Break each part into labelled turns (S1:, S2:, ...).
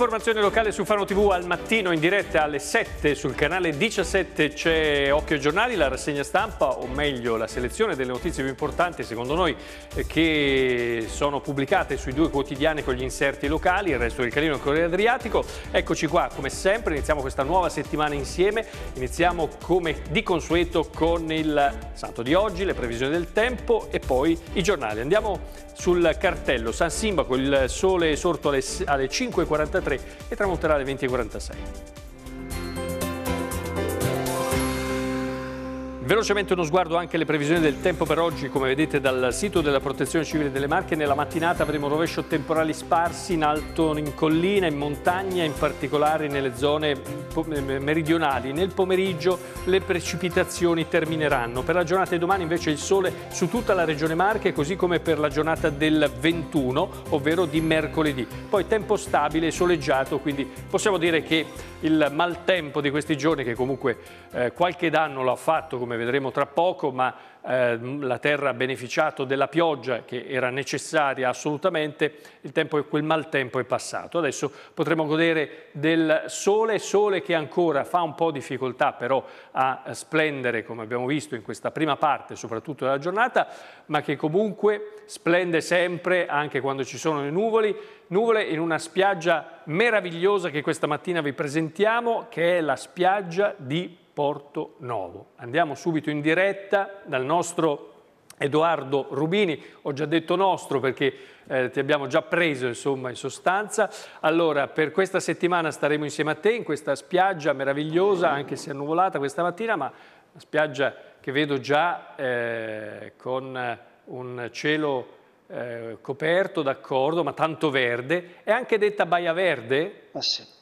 S1: Informazione locale su Fano TV al mattino in diretta alle 7 sul canale 17 c'è Occhio Giornali, la rassegna stampa o meglio la selezione delle notizie più importanti secondo noi eh, che sono pubblicate sui due quotidiani con gli inserti locali, il resto del Carino e il Corriere Adriatico. Eccoci qua come sempre, iniziamo questa nuova settimana insieme, iniziamo come di consueto con il santo di oggi, le previsioni del tempo e poi i giornali. Andiamo sul cartello San Simbaco, il sole sorto alle 5.43 e tramonterà alle 20.46. Velocemente uno sguardo anche alle previsioni del tempo per oggi, come vedete dal sito della Protezione Civile delle Marche, nella mattinata avremo rovescio temporali sparsi in alto, in collina, in montagna, in particolare nelle zone meridionali. Nel pomeriggio le precipitazioni termineranno. Per la giornata di domani invece il sole su tutta la regione Marche, così come per la giornata del 21, ovvero di mercoledì. Poi tempo stabile, soleggiato, quindi possiamo dire che il maltempo di questi giorni che comunque eh, qualche danno l'ha fatto come vedremo tra poco ma eh, la terra ha beneficiato della pioggia che era necessaria assolutamente, il tempo è, quel maltempo è passato. Adesso potremo godere del sole, sole che ancora fa un po' difficoltà però a splendere come abbiamo visto in questa prima parte soprattutto della giornata, ma che comunque splende sempre anche quando ci sono le nuvole, nuvole in una spiaggia meravigliosa che questa mattina vi presentiamo che è la spiaggia di Porto Novo. Andiamo subito in diretta dal nostro Edoardo Rubini, ho già detto nostro perché eh, ti abbiamo già preso insomma in sostanza. Allora per questa settimana staremo insieme a te in questa spiaggia meravigliosa anche se annuvolata questa mattina ma una spiaggia che vedo già eh, con un cielo eh, coperto d'accordo ma tanto verde, è anche detta Baia Verde?
S2: Ah sì.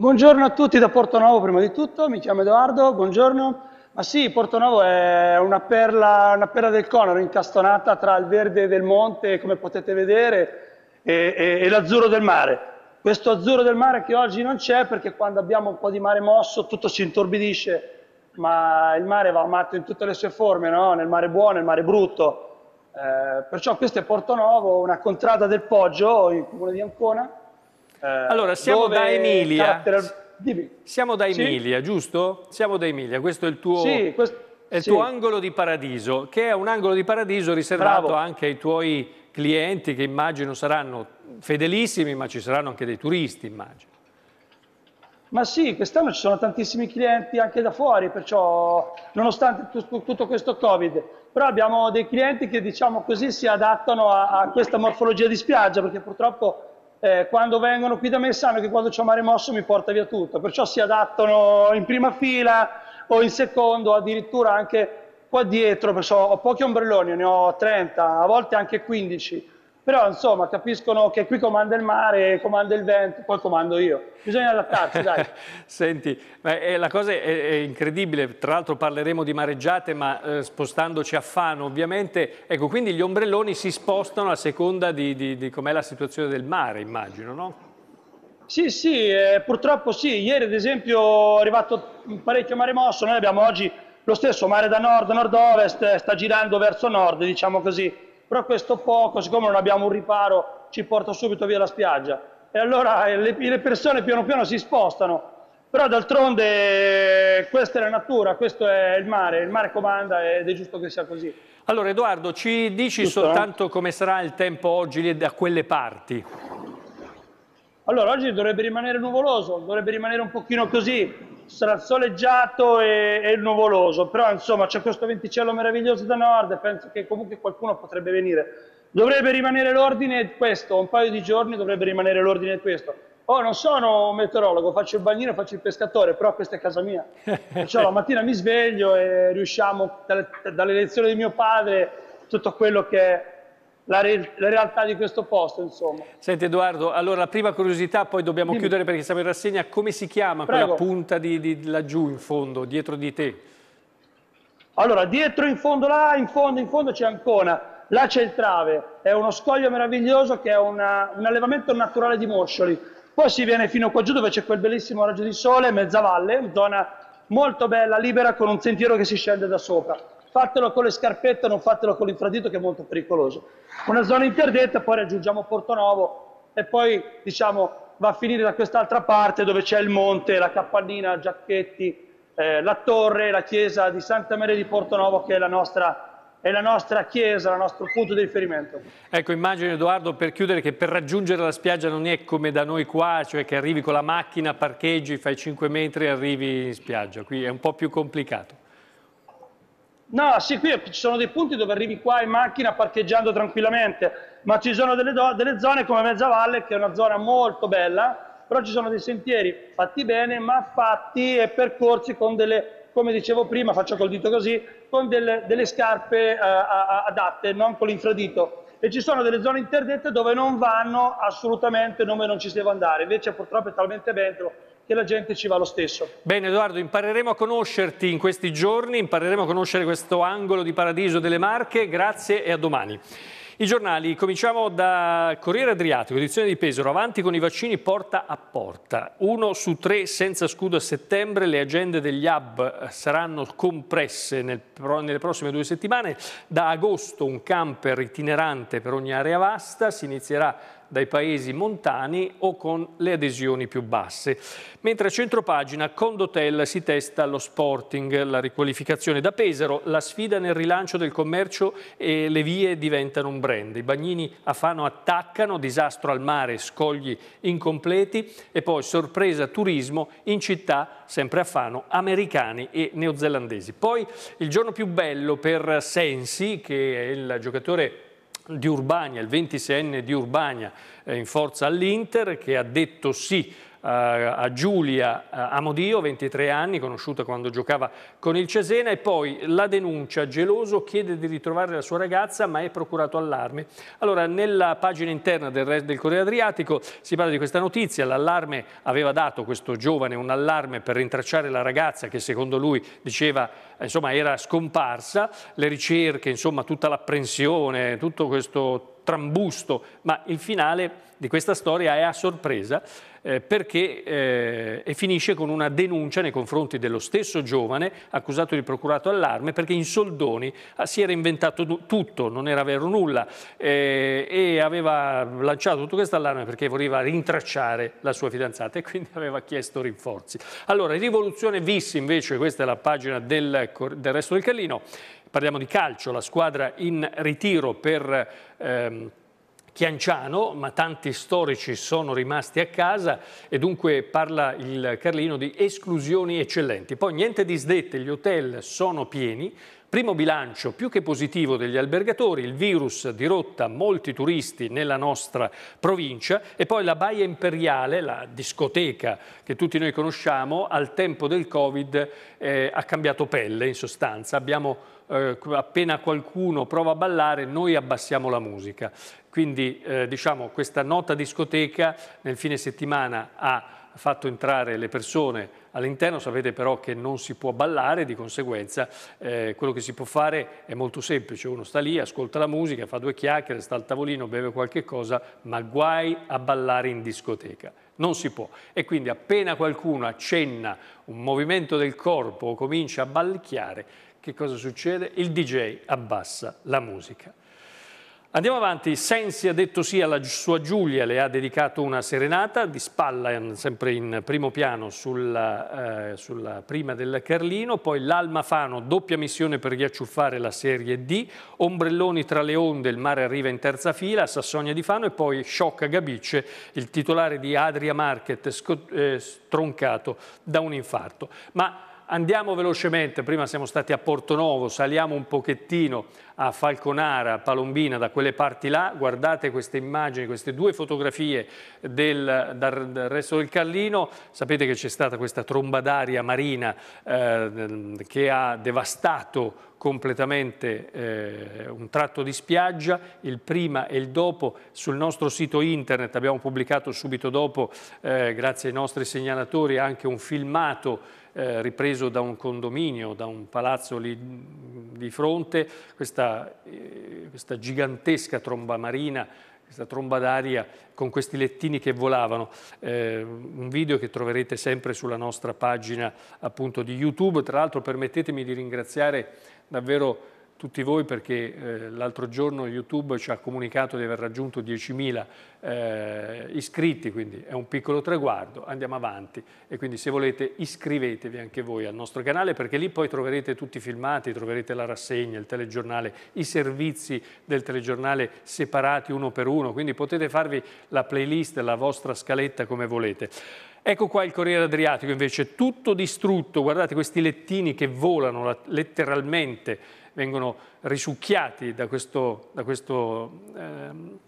S2: Buongiorno a tutti da Porto Nuovo, prima di tutto, mi chiamo Edoardo, buongiorno. Ma sì, Porto Nuovo è una perla, una perla del Conaro incastonata tra il verde del monte, come potete vedere, e, e, e l'azzurro del mare. Questo azzurro del mare che oggi non c'è perché quando abbiamo un po' di mare mosso tutto si intorbidisce, ma il mare va amato in tutte le sue forme, no? nel mare buono, nel mare brutto. Eh, perciò questo è Porto Nuovo, una contrada del Poggio in comune di Ancona,
S1: eh, allora, siamo da Emilia. Caratterial... Siamo da Emilia, sì. giusto? Siamo da Emilia, questo è il tuo... Sì,
S2: questo... È il sì. tuo
S1: angolo di paradiso, che è un angolo di paradiso riservato Bravo. anche ai tuoi clienti che immagino saranno fedelissimi, ma ci saranno anche dei turisti, immagino.
S2: Ma sì, quest'anno ci sono tantissimi clienti anche da fuori, perciò nonostante tutto questo Covid, però abbiamo dei clienti che diciamo così si adattano a, a questa morfologia di spiaggia, perché purtroppo eh, quando vengono qui da me sanno che quando c'è un mare mosso mi porta via tutto, perciò si adattano in prima fila o in secondo, addirittura anche qua dietro, ho pochi ombrelloni, ne ho 30, a volte anche 15 però insomma capiscono che qui comanda il mare, comanda il vento, poi comando io. Bisogna adattarsi, dai.
S1: Senti, è, eh, la cosa è, è, incredibile, tra l'altro parleremo di mareggiate, ma eh, spostandoci a Fano ovviamente. Ecco, quindi gli ombrelloni si spostano a seconda di, di, di com'è la situazione del mare, immagino, no?
S2: Sì, sì, eh, purtroppo sì. Ieri ad esempio è arrivato parecchio mare mosso, noi abbiamo oggi lo stesso mare da nord, nord-ovest, eh, sta girando verso nord, diciamo così però questo poco, siccome non abbiamo un riparo, ci porta subito via la spiaggia. E allora eh, le, le persone piano piano si spostano, però d'altronde questa è la natura, questo è il mare, il mare comanda ed è giusto che sia così. Allora Edoardo, ci dici giusto,
S1: soltanto no? come sarà il tempo oggi da quelle parti?
S2: Allora oggi dovrebbe rimanere nuvoloso, dovrebbe rimanere un pochino così, sarà soleggiato e, e nuvoloso, però insomma c'è questo venticello meraviglioso da nord e penso che comunque qualcuno potrebbe venire. Dovrebbe rimanere l'ordine questo, un paio di giorni dovrebbe rimanere l'ordine questo. Oh, non sono un meteorologo, faccio il bagnino, faccio il pescatore, però questa è casa mia. Perciò la mattina mi sveglio e riusciamo, dalle, dalle lezioni di mio padre, tutto quello che È, la, re la, realtà di questo posto, insomma.
S1: Senti Edoardo, allora la prima curiosità, poi dobbiamo Dimmi. chiudere perché siamo in rassegna, come si chiama Prego. quella punta di, di, laggiù in fondo, dietro di te?
S2: Allora, dietro in fondo là, in fondo, in fondo c'è Ancona, là c'è il Trave, è uno scoglio meraviglioso che è una, un allevamento naturale di moscioli. Poi si viene fino qua giù dove c'è quel bellissimo raggio di sole, mezza valle, zona molto bella, libera, con un sentiero che si scende da sopra fatelo con le scarpette, non fatelo con l'infradito che è molto pericoloso. Una zona interdetta, poi raggiungiamo Portonovo e poi diciamo va a finire da quest'altra parte dove c'è il monte, la capannina, Giacchetti, eh, la torre, la chiesa di Santa Maria di Portonovo che è la nostra è la nostra chiesa, il nostro punto di riferimento.
S1: Ecco, immagino Edoardo per chiudere che per raggiungere la spiaggia non è come da noi qua, cioè che arrivi con la macchina, parcheggi, fai 5 metri e arrivi in spiaggia, qui è un po' più complicato.
S2: No, sì, qui ci sono dei punti dove arrivi qua in macchina parcheggiando tranquillamente, ma ci sono delle, delle zone come Mezzavalle, che è una zona molto bella, però ci sono dei sentieri fatti bene, ma fatti e percorsi con delle, come dicevo prima, faccio col dito così, con delle, delle scarpe eh, adatte, non con l'infradito. E ci sono delle zone interdette dove non vanno assolutamente, dove non ci si deve andare. Invece purtroppo è talmente vento e la gente ci va lo stesso.
S1: Bene Edoardo, impareremo a conoscerti in questi giorni, impareremo a conoscere questo angolo di paradiso delle Marche, grazie e a domani. I giornali, cominciamo da Corriere Adriatico, edizione di Pesaro, avanti con i vaccini porta a porta. Uno su tre senza scudo a settembre, le agende degli hub eh, saranno compresse nel, nelle prossime due settimane. Da agosto un camper itinerante per ogni area vasta, si inizierà dai paesi montani o con le adesioni più basse. Mentre a centropagina Condotel si testa lo Sporting, la riqualificazione da Pesaro, la sfida nel rilancio del commercio e le vie diventano un brand. I bagnini a Fano attaccano, disastro al mare, scogli incompleti e poi sorpresa turismo in città, sempre a Fano, americani e neozelandesi. Poi il giorno più bello per Sensi, che è il giocatore di Urbania, il 26enne di Urbania eh, in forza all'Inter, che ha detto sì eh, a Giulia eh, Amodio, 23 anni, conosciuta quando giocava con il Cesena e poi la denuncia, geloso chiede di ritrovare la sua ragazza ma è procurato allarme. Allora nella pagina interna del, del Corriere Adriatico si parla di questa notizia, l'allarme aveva dato questo giovane un allarme per rintracciare la ragazza che secondo lui diceva eh, insomma era scomparsa, le ricerche, insomma tutta l'apprensione, tutto questo trambusto, ma il finale di questa storia è a sorpresa eh, perché, eh, e finisce con una denuncia nei confronti dello stesso giovane accusato di procurato allarme perché in soldoni ah, si era inventato tutto, non era vero nulla eh, e aveva lanciato tutto questo allarme perché voleva rintracciare la sua fidanzata e quindi aveva chiesto rinforzi. Allora, Rivoluzione Vissi invece, questa è la pagina del, del resto del Callino, parliamo di calcio, la squadra in ritiro per... Ehm, Chianciano, ma tanti storici sono rimasti a casa e dunque parla il Carlino di esclusioni eccellenti. Poi niente disdette, gli hotel sono pieni, Primo bilancio più che positivo degli albergatori, il virus dirotta molti turisti nella nostra provincia e poi la Baia Imperiale, la discoteca che tutti noi conosciamo, al tempo del Covid eh, ha cambiato pelle in sostanza. Abbiamo eh, appena qualcuno prova a ballare, noi abbassiamo la musica. Quindi eh, diciamo, questa nota discoteca nel fine settimana ha fatto entrare le persone all'interno, sapete però che non si può ballare, di conseguenza eh, quello che si può fare è molto semplice, uno sta lì, ascolta la musica, fa due chiacchiere, sta al tavolino, beve qualche cosa, ma guai a ballare in discoteca. Non si può. E quindi appena qualcuno accenna un movimento del corpo o comincia a ballicchiare, che cosa succede? Il DJ abbassa la musica. Andiamo avanti, Sensi ha detto sì alla sua Giulia, le ha dedicato una serenata di spalla, eh, sempre in primo piano sulla, eh, sulla prima del Carlino, poi l'Alma Fano, doppia missione per riacciuffare la Serie D, Ombrelloni tra le onde, il mare arriva in terza fila, Sassonia di Fano e poi Sciocca Gabice, il titolare di Adria Market, eh, stroncato da un infarto. Ma Andiamo velocemente, prima siamo stati a Porto Novo, saliamo un pochettino a Falconara, a Palombina, da quelle parti là, guardate queste immagini, queste due fotografie del, dal, dal resto del Carlino, sapete che c'è stata questa tromba d'aria marina eh, che ha devastato completamente eh, un tratto di spiaggia, il prima e il dopo, sul nostro sito internet abbiamo pubblicato subito dopo, eh, grazie ai nostri segnalatori, anche un filmato eh, ripreso da un condominio, da un palazzo lì mm, di fronte, questa, eh, questa gigantesca tromba marina, questa tromba d'aria con questi lettini che volavano, eh, un video che troverete sempre sulla nostra pagina appunto di YouTube, tra l'altro permettetemi di ringraziare davvero tutti voi perché eh, l'altro giorno YouTube ci ha comunicato di aver raggiunto 10.000 eh, iscritti, quindi è un piccolo traguardo, andiamo avanti e quindi se volete iscrivetevi anche voi al nostro canale perché lì poi troverete tutti i filmati, troverete la rassegna, il telegiornale, i servizi del telegiornale separati uno per uno, quindi potete farvi la playlist, la vostra scaletta come volete. Ecco qua il Corriere Adriatico invece, tutto distrutto, guardate questi lettini che volano letteralmente vengono risucchiati da questo, da questo ehm,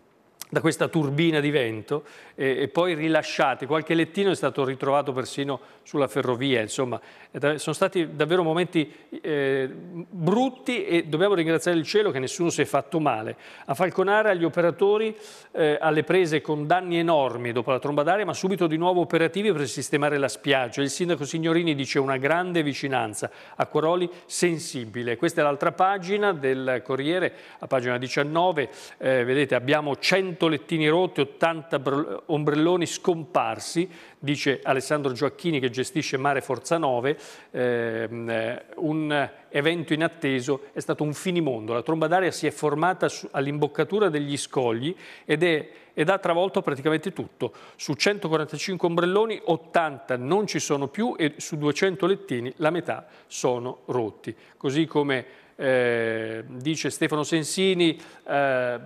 S1: da questa turbina di vento e, e, poi rilasciati. Qualche lettino è stato ritrovato persino sulla ferrovia, insomma, eh, sono stati davvero momenti eh, brutti e dobbiamo ringraziare il cielo che nessuno si è fatto male. A Falconara gli operatori eh, alle prese con danni enormi dopo la tromba d'aria, ma subito di nuovo operativi per sistemare la spiaggia. Il sindaco Signorini dice una grande vicinanza, a Coroli sensibile. Questa è l'altra pagina del Corriere, a pagina 19, eh, vedete abbiamo 100 100 lettini rotti, 80 ombrelloni scomparsi, dice Alessandro Gioacchini che gestisce Mare Forza 9, ehm, eh, un evento inatteso è stato un finimondo. La tromba d'aria si è formata all'imboccatura degli scogli ed, è, ed ha travolto praticamente tutto. Su 145 ombrelloni 80 non ci sono più e su 200 lettini la metà sono rotti. Così come eh, dice Stefano Sensini, eh,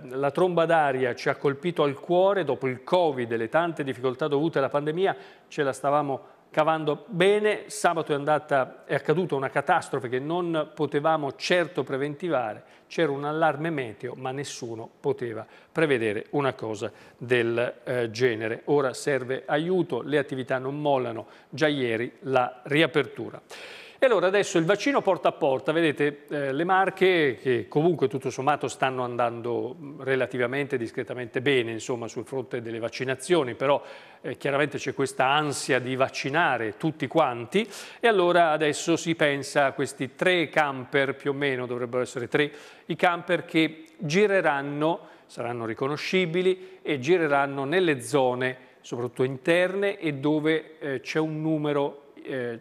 S1: la tromba d'aria ci ha colpito al cuore dopo il Covid e le tante difficoltà dovute alla pandemia, ce la stavamo cavando bene, sabato è, andata, è accaduta una catastrofe che non potevamo certo preventivare, c'era un allarme meteo ma nessuno poteva prevedere una cosa del eh, genere. Ora serve aiuto, le attività non mollano, già ieri la riapertura. E allora adesso il vaccino porta a porta, vedete eh, le marche che comunque tutto sommato stanno andando relativamente discretamente bene insomma, sul fronte delle vaccinazioni, però eh, chiaramente c'è questa ansia di vaccinare tutti quanti e allora adesso si pensa a questi tre camper, più o meno dovrebbero essere tre, i camper che gireranno, saranno riconoscibili e gireranno nelle zone soprattutto interne e dove eh, c'è un numero eh,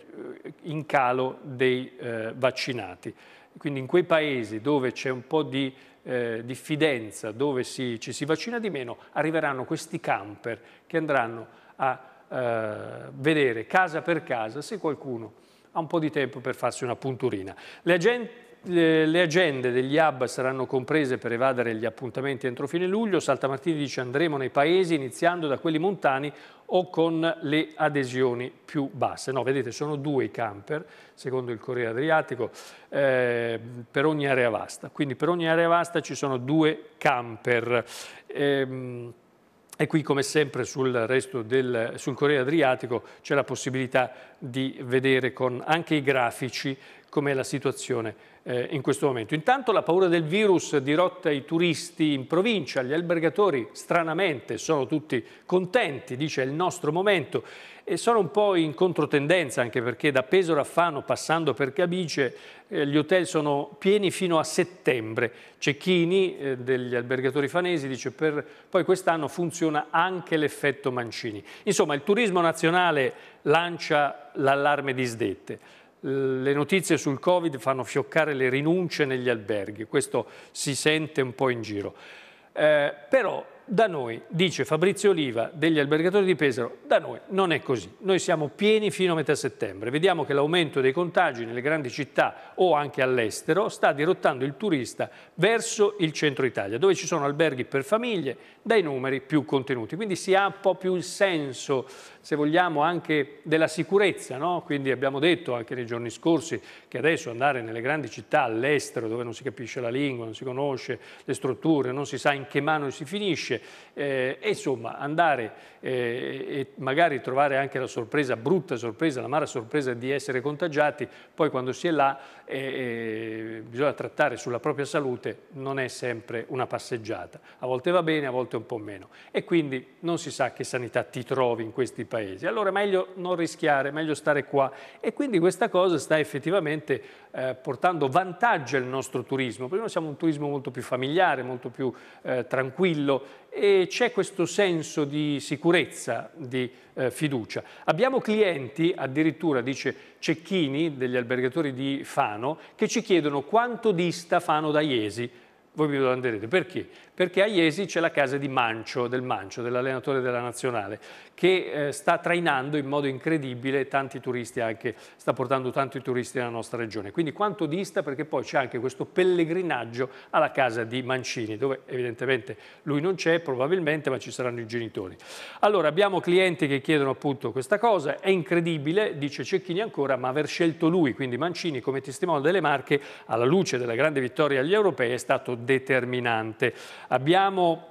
S1: in calo dei eh, vaccinati. Quindi in quei paesi dove c'è un po' di eh, diffidenza, dove si, ci si vaccina di meno, arriveranno questi camper che andranno a eh, vedere casa per casa se qualcuno ha un po' di tempo per farsi una punturina. Le, agent le agende degli hub saranno comprese per evadere gli appuntamenti entro fine luglio. Saltamartini dice andremo nei paesi iniziando da quelli montani o con le adesioni più basse. No, vedete, sono due i camper, secondo il Corriere Adriatico, eh, per ogni area vasta. Quindi per ogni area vasta ci sono due camper. Eh, e qui, come sempre, sul resto del sul Corriere Adriatico c'è la possibilità di vedere con anche i grafici com'è la situazione eh, in questo momento. Intanto la paura del virus dirotta i turisti in provincia, gli albergatori stranamente sono tutti contenti, dice il nostro momento e sono un po' in controtendenza anche perché da Pesaro a Fano passando per Cabice eh, gli hotel sono pieni fino a settembre. Cecchini eh, degli albergatori fanesi dice per poi quest'anno funziona anche l'effetto Mancini. Insomma il turismo nazionale lancia l'allarme di sdette le notizie sul Covid fanno fioccare le rinunce negli alberghi, questo si sente un po' in giro. Eh, però da noi, dice Fabrizio Oliva degli albergatori di Pesaro, da noi non è così. Noi siamo pieni fino a metà settembre. Vediamo che l'aumento dei contagi nelle grandi città o anche all'estero sta dirottando il turista verso il centro Italia, dove ci sono alberghi per famiglie dai numeri più contenuti. Quindi si ha un po' più il senso se vogliamo, anche della sicurezza. No? Quindi abbiamo detto anche nei giorni scorsi che adesso andare nelle grandi città all'estero, dove non si capisce la lingua, non si conosce le strutture, non si sa in che mano si finisce, eh, e insomma andare eh, e magari trovare anche la sorpresa, brutta sorpresa, l'amara sorpresa di essere contagiati, poi quando si è là eh, eh, bisogna trattare sulla propria salute, non è sempre una passeggiata. A volte va bene, a volte un po' meno. E quindi non si sa che sanità ti trovi in questi paesi paesi. Allora è meglio non rischiare, è meglio stare qua. E quindi questa cosa sta effettivamente eh, portando vantaggio al nostro turismo, perché noi siamo un turismo molto più familiare, molto più eh, tranquillo e c'è questo senso di sicurezza, di eh, fiducia. Abbiamo clienti, addirittura dice Cecchini, degli albergatori di Fano, che ci chiedono quanto dista Fano da Iesi. Voi mi domanderete perché? perché a Iesi c'è la casa di Mancio, del Mancio, dell'allenatore della nazionale, che eh, sta trainando in modo incredibile tanti turisti anche, sta portando tanti turisti nella nostra regione. Quindi quanto dista perché poi c'è anche questo pellegrinaggio alla casa di Mancini, dove evidentemente lui non c'è probabilmente, ma ci saranno i genitori. Allora abbiamo clienti che chiedono appunto questa cosa, è incredibile, dice Cecchini ancora, ma aver scelto lui, quindi Mancini come testimone delle Marche, alla luce della grande vittoria agli europei è stato determinante. Abbiamo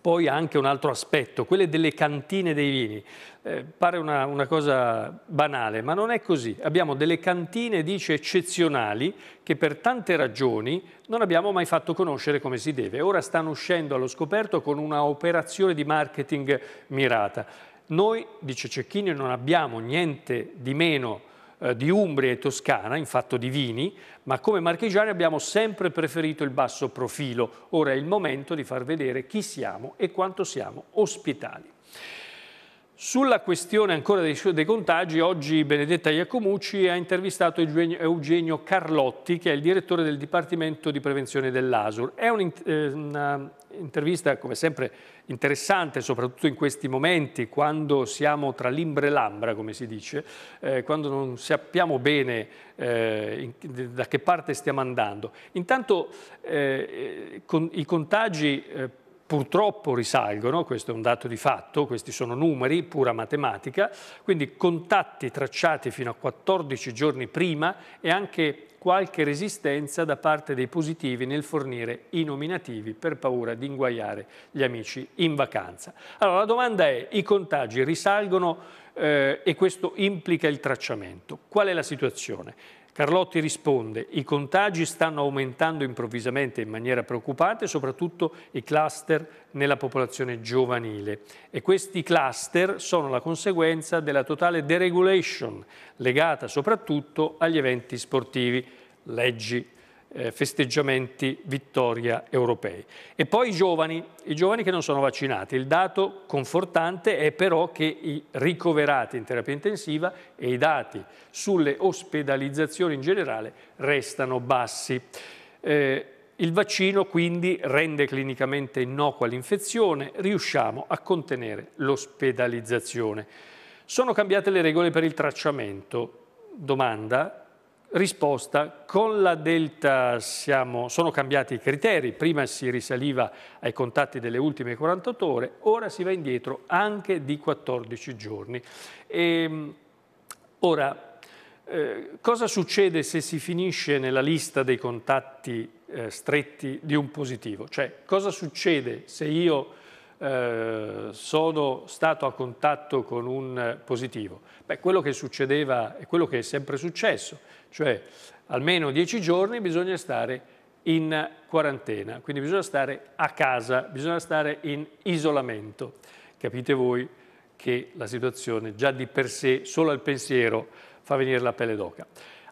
S1: poi anche un altro aspetto, quelle delle cantine dei vini. Eh, pare una, una, cosa banale, ma non è così. Abbiamo delle cantine, dice, eccezionali che per tante ragioni non abbiamo mai fatto conoscere come si deve. Ora stanno uscendo allo scoperto con una operazione di marketing mirata. Noi, dice Cecchini, non abbiamo niente di meno eh, di Umbria e Toscana in fatto di vini, ma come marchigiani abbiamo sempre preferito il basso profilo. Ora è il momento di far vedere chi siamo e quanto siamo ospitali. Sulla questione ancora dei, dei, contagi, oggi Benedetta Iacomucci ha intervistato Eugenio Carlotti, che è il direttore del Dipartimento di Prevenzione dell'ASUR. È un'intervista, eh, come sempre, interessante, soprattutto in questi momenti, quando siamo tra l'imbre e l'ambra, come si dice, eh, quando non sappiamo bene eh, in, da che parte stiamo andando. Intanto eh, con, i contagi eh, purtroppo risalgono, questo è un dato di fatto, questi sono numeri, pura matematica, quindi contatti tracciati fino a 14 giorni prima e anche qualche resistenza da parte dei positivi nel fornire i nominativi per paura di inguaiare gli amici in vacanza. Allora la domanda è, i contagi risalgono eh, e questo implica il tracciamento. Qual è la situazione? Carlotti risponde, i contagi stanno aumentando improvvisamente in maniera preoccupante, soprattutto i cluster nella popolazione giovanile e questi cluster sono la conseguenza della totale deregulation legata soprattutto agli eventi sportivi, leggi eh, festeggiamenti vittoria europei. E poi i giovani, i giovani che non sono vaccinati. Il dato confortante è però che i ricoverati in terapia intensiva e i dati sulle ospedalizzazioni in generale restano bassi. Eh, il vaccino quindi rende clinicamente innocua l'infezione, riusciamo a contenere l'ospedalizzazione. Sono cambiate le regole per il tracciamento. Domanda, Risposta, con la Delta siamo, sono cambiati i criteri, prima si risaliva ai contatti delle ultime 48 ore, ora si va indietro anche di 14 giorni. E, ehm, ora, eh, cosa succede se si finisce nella lista dei contatti eh, stretti di un positivo? Cioè, cosa succede se io eh, sono stato a contatto con un positivo. Beh, quello che succedeva è quello che è sempre successo, cioè almeno dieci giorni bisogna stare in quarantena, quindi bisogna stare a casa, bisogna stare in isolamento. Capite voi che la situazione già di per sé, solo al pensiero, fa venire la pelle d'oca.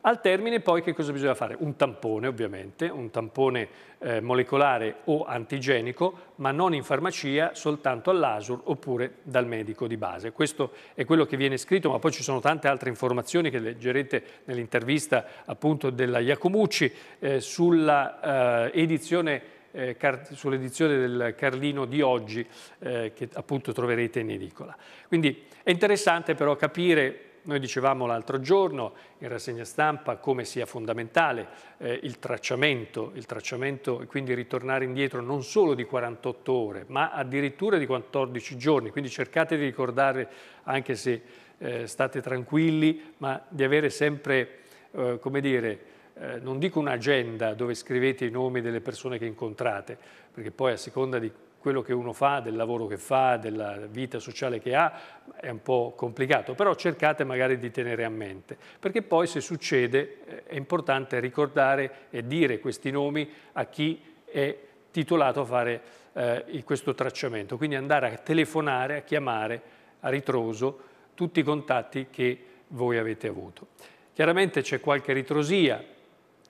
S1: Al termine poi che cosa bisogna fare? Un tampone ovviamente, un tampone eh, molecolare o antigenico, ma non in farmacia, soltanto all'ASUR oppure dal medico di base. Questo è quello che viene scritto, ma poi ci sono tante altre informazioni che leggerete nell'intervista appunto della Iacomucci eh, sulla eh, edizione eh, sull'edizione del Carlino di oggi eh, che appunto troverete in edicola. Quindi è interessante però capire noi dicevamo l'altro giorno in rassegna stampa come sia fondamentale eh, il tracciamento, il tracciamento e quindi ritornare indietro non solo di 48 ore ma addirittura di 14 giorni, quindi cercate di ricordare anche se eh, state tranquilli ma di avere sempre, eh, come dire, eh, non dico un'agenda dove scrivete i nomi delle persone che incontrate perché poi a seconda di quello che uno fa, del lavoro che fa, della vita sociale che ha, è un po' complicato, però cercate magari di tenere a mente, perché poi se succede eh, è importante ricordare e dire questi nomi a chi è titolato a fare eh, questo tracciamento, quindi andare a telefonare, a chiamare a ritroso tutti i contatti che voi avete avuto. Chiaramente c'è qualche ritrosia,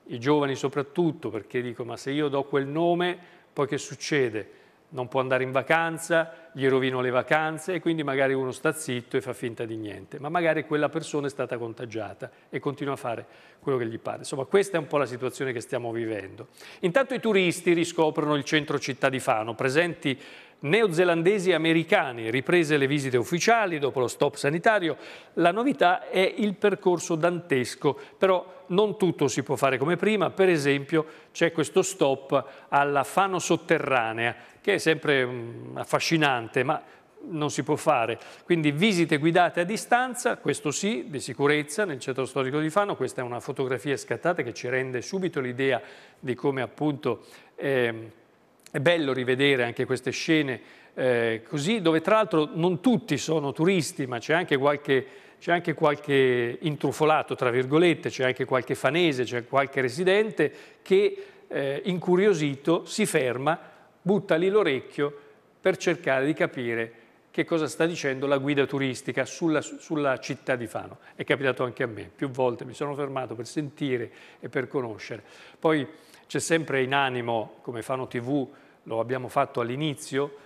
S1: i giovani soprattutto, perché dico ma se io do quel nome poi che succede? non può andare in vacanza, gli rovino le vacanze e quindi magari uno sta zitto e fa finta di niente, ma magari quella persona è stata contagiata e continua a fare quello che gli pare. Insomma, questa è un po' la situazione che stiamo vivendo. Intanto i turisti riscoprono il centro città di Fano, presenti neozelandesi e americani, riprese le visite ufficiali dopo lo stop sanitario, la novità è il percorso dantesco, però non tutto si può fare come prima, per esempio c'è questo stop alla Fano Sotterranea, che è sempre mm, affascinante, ma non si può fare. Quindi visite guidate a distanza, questo sì, di sicurezza nel centro storico di Fano, questa è una fotografia scattata che ci rende subito l'idea di come appunto... Eh, è bello rivedere anche queste scene eh, così, dove tra l'altro non tutti sono turisti, ma c'è anche qualche c'è anche qualche intrufolato, tra virgolette, c'è anche qualche fanese, c'è qualche residente che eh, incuriosito si ferma, butta lì l'orecchio per cercare di capire che cosa sta dicendo la guida turistica sulla, sulla, città di Fano. È capitato anche a me, più volte mi sono fermato per sentire e per conoscere. Poi c'è sempre in animo, come Fano TV, lo abbiamo fatto all'inizio,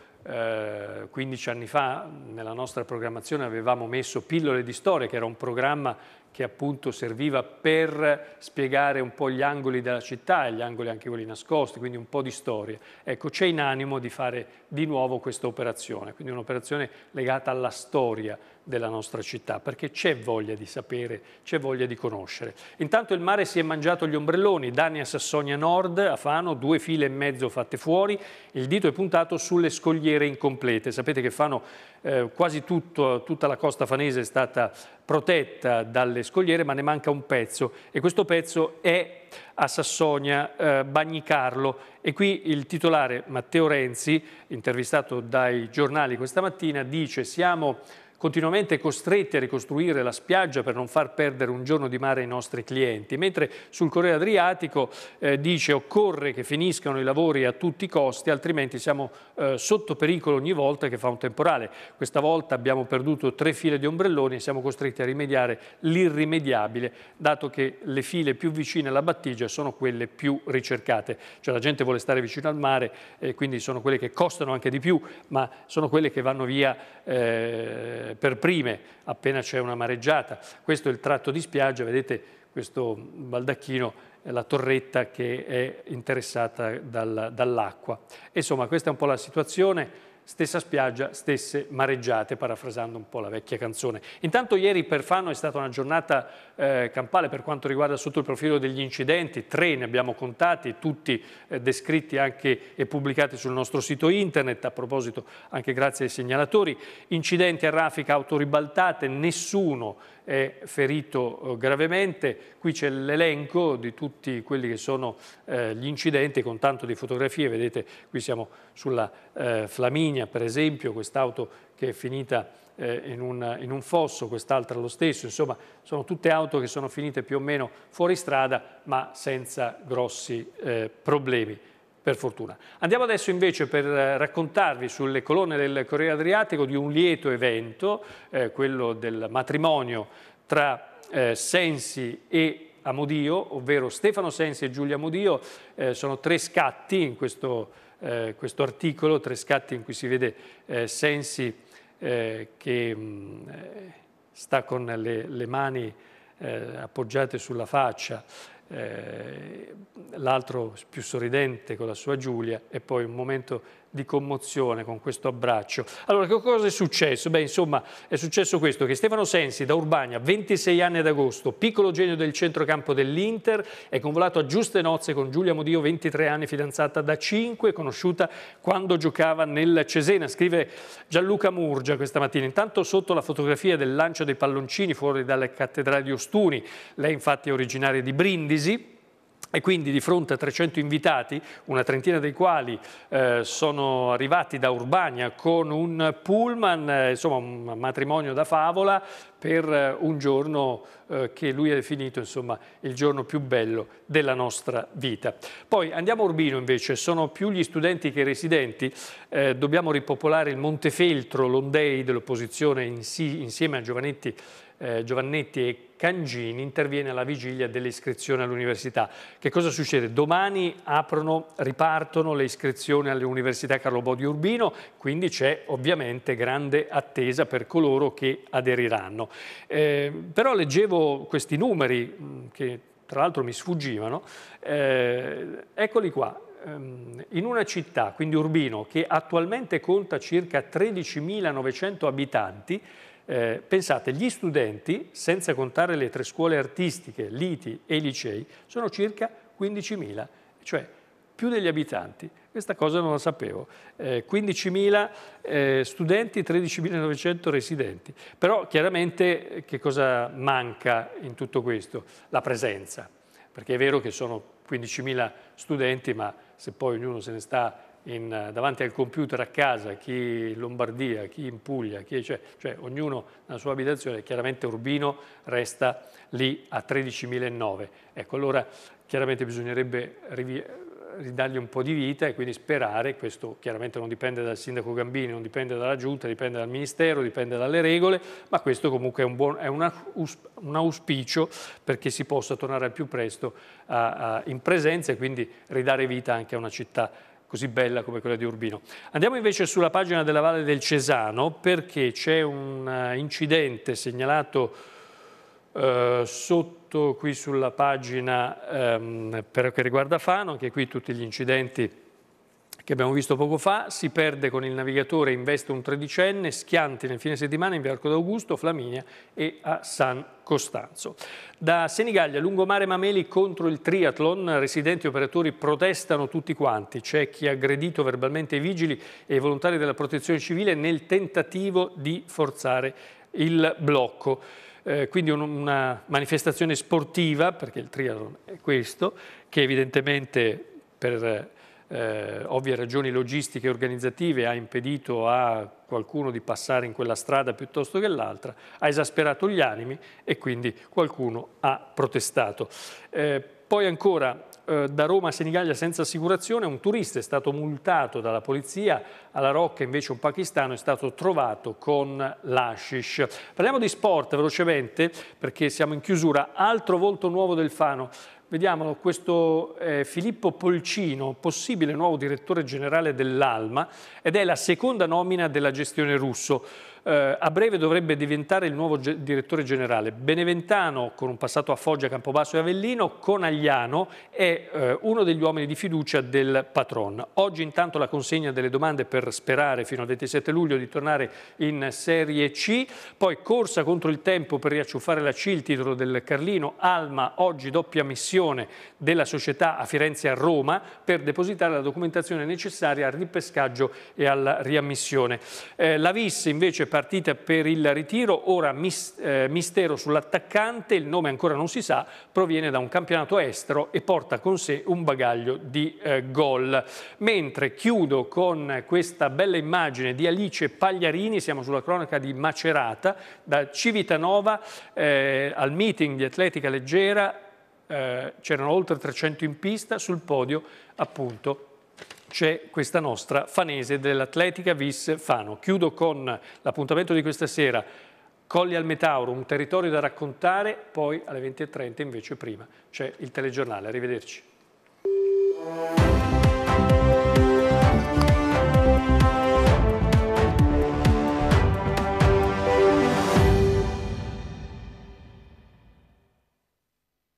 S1: 15 eh, anni fa nella nostra programmazione avevamo messo Pillole di Storia, che era un programma che appunto serviva per spiegare un po' gli angoli della città e gli angoli anche quelli nascosti, quindi un po' di storia. Ecco, c'è in animo di fare di nuovo questa operazione, quindi un'operazione legata alla storia della nostra città, perché c'è voglia di sapere, c'è voglia di conoscere. Intanto il mare si è mangiato gli ombrelloni, danni a Sassonia Nord, a Fano, due file e mezzo fatte fuori, il dito è puntato sulle scogliere incomplete. Sapete che Fano, eh, quasi tutto, tutta la costa fanese è stata protetta dalle scogliere, ma ne manca un pezzo e questo pezzo è a Sassonia, eh, Bagnicarlo e qui il titolare Matteo Renzi, intervistato dai giornali questa mattina, dice siamo continuamente costretti a ricostruire la spiaggia per non far perdere un giorno di mare ai nostri clienti, mentre sul Corriere Adriatico eh, dice occorre che finiscano i lavori a tutti i costi, altrimenti siamo eh, sotto pericolo ogni volta che fa un temporale. Questa volta abbiamo perduto tre file di ombrelloni e siamo costretti a rimediare l'irrimediabile, dato che le file più vicine alla battigia sono quelle più ricercate. Cioè la gente vuole stare vicino al mare, e eh, quindi sono quelle che costano anche di più, ma sono quelle che vanno via eh, per prime appena c'è una mareggiata. Questo è il tratto di spiaggia, vedete questo baldacchino eh, la torretta che è interessata dal, dall'acqua. Insomma, questa è un po' la situazione stessa spiaggia, stesse mareggiate, parafrasando un po' la vecchia canzone. Intanto ieri per Fano è stata una giornata eh, campale per quanto riguarda sotto il profilo degli incidenti, tre ne abbiamo contati, tutti eh, descritti anche e pubblicati sul nostro sito internet, a proposito anche grazie ai segnalatori, incidenti a raffica, autoribaltate, nessuno è ferito eh, gravemente. Qui c'è l'elenco di tutti quelli che sono eh, gli incidenti con tanto di fotografie. Vedete, qui siamo sulla eh, Flaminia, per esempio, quest'auto che è finita in un, in, un, fosso, quest'altra lo stesso, insomma sono tutte auto che sono finite più o meno fuori strada ma senza grossi eh, problemi per fortuna. Andiamo adesso invece per eh, raccontarvi sulle colonne del Corriere Adriatico di un lieto evento, eh, quello del matrimonio tra eh, Sensi e Amodio, ovvero Stefano Sensi e Giulia Amodio, eh, sono tre scatti in questo, eh, questo, articolo, tre scatti in cui si vede eh, Sensi che mh, mm, sta con le, le mani appoggiate sulla faccia eh, l'altro più sorridente con la sua Giulia e poi un momento di commozione con questo abbraccio. Allora, che cosa è successo? Beh, insomma, è successo questo, che Stefano Sensi da Urbania, 26 anni ad agosto, piccolo genio del centrocampo dell'Inter, è convolato a giuste nozze con Giulia Modio, 23 anni, fidanzata da 5, conosciuta quando giocava nel Cesena. Scrive Gianluca Murgia questa mattina. Intanto sotto la fotografia del lancio dei palloncini fuori dalla cattedrale di Ostuni, lei infatti è originaria di Brindisi, e quindi di fronte a 300 invitati, una trentina dei quali eh, sono arrivati da Urbania con un pullman, eh, insomma un matrimonio da favola, per eh, un giorno eh, che lui ha definito insomma, il giorno più bello della nostra vita. Poi andiamo a Urbino invece, sono più gli studenti che i residenti, dobbiamo ripopolare il Montefeltro, l'Ondei dell'opposizione insieme a Giovanetti eh, Giovannetti e Cangini interviene alla vigilia dell'iscrizione all'università. Che cosa succede? Domani aprono, ripartono le iscrizioni all'università Carlo Bo di Urbino, quindi c'è ovviamente grande attesa per coloro che aderiranno. Eh, però leggevo questi numeri mm, che tra l'altro mi sfuggivano, eh, eccoli qua. Ehm, in una città, quindi Urbino, che attualmente conta circa 13.900 abitanti, eh, pensate, gli studenti, senza contare le tre scuole artistiche, liti e licei, sono circa 15.000, cioè più degli abitanti. Questa cosa non la sapevo. Eh, 15.000 eh, studenti, 13.900 residenti. Però chiaramente eh, che cosa manca in tutto questo? La presenza, perché è vero che sono 15.000 studenti, ma se poi ognuno se ne sta in, davanti al computer a casa, chi in Lombardia, chi in Puglia, chi, cioè, cioè, ognuno nella sua abitazione, chiaramente Urbino resta lì a 13.009. Ecco, allora chiaramente bisognerebbe ridargli un po' di vita e quindi sperare, questo chiaramente non dipende dal sindaco Gambini, non dipende dalla giunta, dipende dal ministero, dipende dalle regole, ma questo comunque è un, buon, è una, un auspicio perché si possa tornare al più presto a, a, in presenza e quindi ridare vita anche a una città così bella come quella di Urbino. Andiamo invece sulla pagina della Valle del Cesano perché c'è un eh, incidente segnalato eh, sotto qui sulla pagina ehm, per che riguarda Fano, anche qui tutti gli incidenti che abbiamo visto poco fa, si perde con il navigatore, investe un tredicenne, Schianti nel fine settimana in via Arco d'Augusto, Flaminia e a San Costanzo. Da Senigallia, lungomare Mameli contro il triathlon, residenti e operatori protestano tutti quanti. C'è chi ha aggredito verbalmente i vigili e i volontari della protezione civile nel tentativo di forzare il blocco. Eh, quindi un, una manifestazione sportiva, perché il triathlon è questo, che evidentemente per eh, ovvie ragioni logistiche e organizzative ha impedito a qualcuno di passare in quella strada piuttosto che l'altra, ha esasperato gli animi e quindi qualcuno ha protestato. Eh, poi ancora eh, da Roma a Senigallia senza assicurazione un turista è stato multato dalla polizia, alla Rocca invece un pakistano è stato trovato con l'ashish. Parliamo di sport velocemente perché siamo in chiusura, altro volto nuovo del Fano vediamolo, questo eh, Filippo Polcino, possibile nuovo direttore generale dell'Alma, ed è la seconda nomina della gestione russo eh, a breve dovrebbe diventare il nuovo ge direttore generale. Beneventano, con un passato a Foggia, Campobasso e Avellino, con Agliano è eh, uno degli uomini di fiducia del patron. Oggi intanto la consegna delle domande per sperare fino al 27 luglio di tornare in Serie C, poi corsa contro il tempo per riacciuffare la C, il titolo del Carlino, Alma oggi doppia missione della società a Firenze e a Roma per depositare la documentazione necessaria al ripescaggio e alla riammissione. Eh, la VIS invece per partita per il ritiro, ora mis eh, mistero sull'attaccante, il nome ancora non si sa, proviene da un campionato estero e porta con sé un bagaglio di eh, gol. Mentre chiudo con questa bella immagine di Alice Pagliarini, siamo sulla cronaca di Macerata, da Civitanova eh, al meeting di Atletica Leggera, eh, c'erano oltre 300 in pista, sul podio appunto c'è questa nostra fanese dell'Atletica Vis Fano. Chiudo con l'appuntamento di questa sera, Colli al Metauro, un territorio da raccontare, poi alle 20.30 invece prima c'è il telegiornale. Arrivederci.